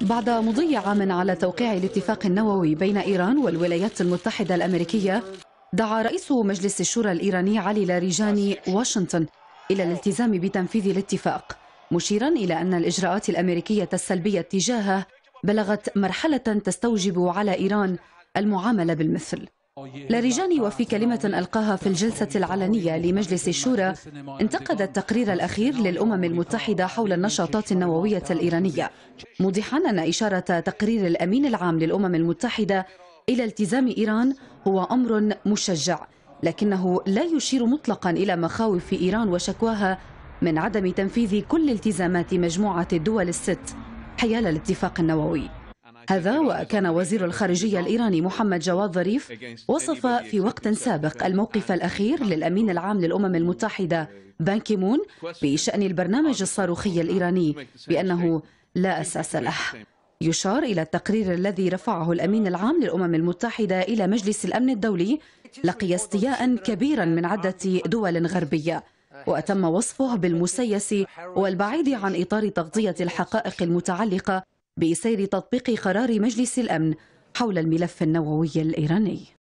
بعد مضي عام على توقيع الاتفاق النووي بين إيران والولايات المتحدة الأمريكية دعا رئيس مجلس الشورى الإيراني علي لاريجاني واشنطن إلى الالتزام بتنفيذ الاتفاق مشيرا إلى أن الإجراءات الأمريكية السلبية تجاهه بلغت مرحلة تستوجب على إيران المعاملة بالمثل لاريجاني وفي كلمة ألقاها في الجلسة العلنية لمجلس الشورى انتقد التقرير الأخير للأمم المتحدة حول النشاطات النووية الإيرانية موضحا أن إشارة تقرير الأمين العام للأمم المتحدة إلى التزام إيران هو أمر مشجع لكنه لا يشير مطلقا إلى مخاوف إيران وشكواها من عدم تنفيذ كل التزامات مجموعة الدول الست حيال الاتفاق النووي هذا وكان وزير الخارجية الإيراني محمد جواد ظريف وصف في وقت سابق الموقف الأخير للأمين العام للأمم المتحدة بان كيمون بشأن البرنامج الصاروخي الإيراني بأنه لا أساس له يشار إلى التقرير الذي رفعه الأمين العام للأمم المتحدة إلى مجلس الأمن الدولي لقي استياء كبيرا من عدة دول غربية وتم وصفه بالمسيس والبعيد عن إطار تغطية الحقائق المتعلقة بسير تطبيق قرار مجلس الأمن حول الملف النووي الإيراني